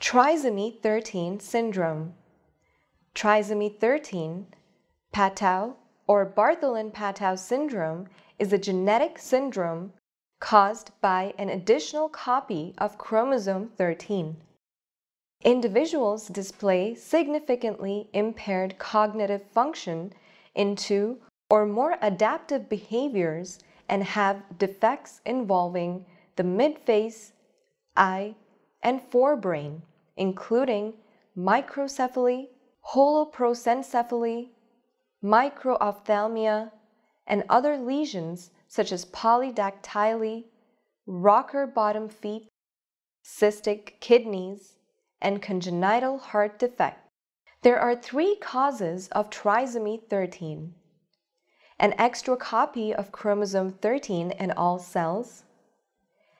trisomy 13 syndrome. Trisomy 13, Patau or Bartholin-Patau syndrome is a genetic syndrome caused by an additional copy of chromosome 13. Individuals display significantly impaired cognitive function into or more adaptive behaviors and have defects involving the midface, eye, and forebrain, including microcephaly, holoprosencephaly, microophthalmia, and other lesions such as polydactyly, rocker bottom feet, cystic kidneys, and congenital heart defect. There are three causes of trisomy 13 an extra copy of chromosome 13 in all cells,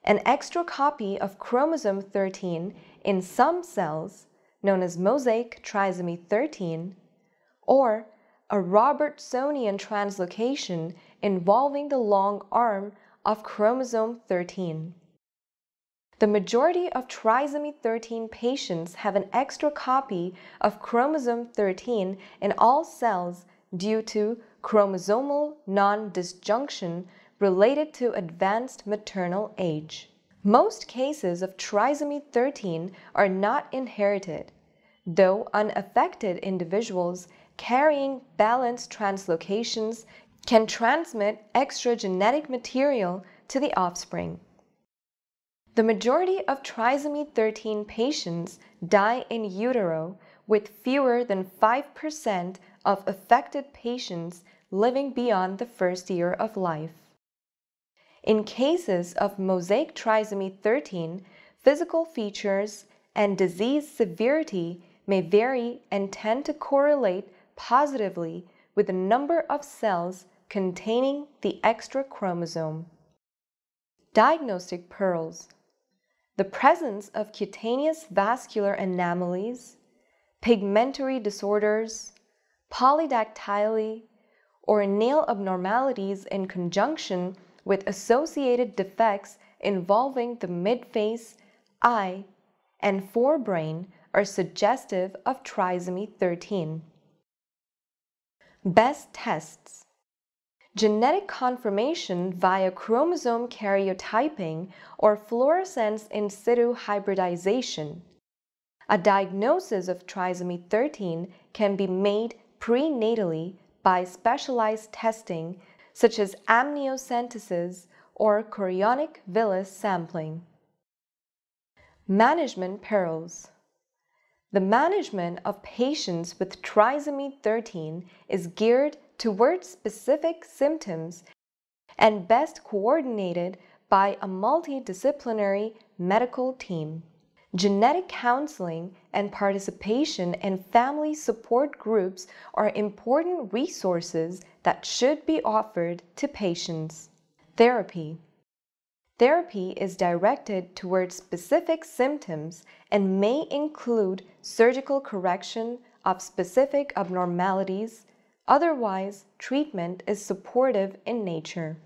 an extra copy of chromosome 13 in some cells, known as mosaic trisomy 13, or a Robertsonian translocation involving the long arm of chromosome 13. The majority of trisomy 13 patients have an extra copy of chromosome 13 in all cells due to chromosomal non-disjunction related to advanced maternal age. Most cases of trisomy 13 are not inherited, though unaffected individuals carrying balanced translocations can transmit extra genetic material to the offspring. The majority of trisomy 13 patients die in utero, with fewer than 5% of affected patients living beyond the first year of life. In cases of mosaic trisomy 13, physical features and disease severity may vary and tend to correlate positively with the number of cells containing the extra chromosome. Diagnostic pearls. The presence of cutaneous vascular anomalies, pigmentary disorders, polydactyly, or nail abnormalities in conjunction with associated defects involving the midface, eye, and forebrain are suggestive of trisomy 13. Best tests Genetic confirmation via chromosome karyotyping or fluorescence in situ hybridization. A diagnosis of trisomy 13 can be made prenatally by specialized testing such as amniocentesis or chorionic villus sampling. Management perils. The management of patients with trisomy 13 is geared toward specific symptoms and best coordinated by a multidisciplinary medical team. Genetic counseling and participation in family support groups are important resources that should be offered to patients. Therapy Therapy is directed toward specific symptoms and may include surgical correction of specific abnormalities, otherwise treatment is supportive in nature.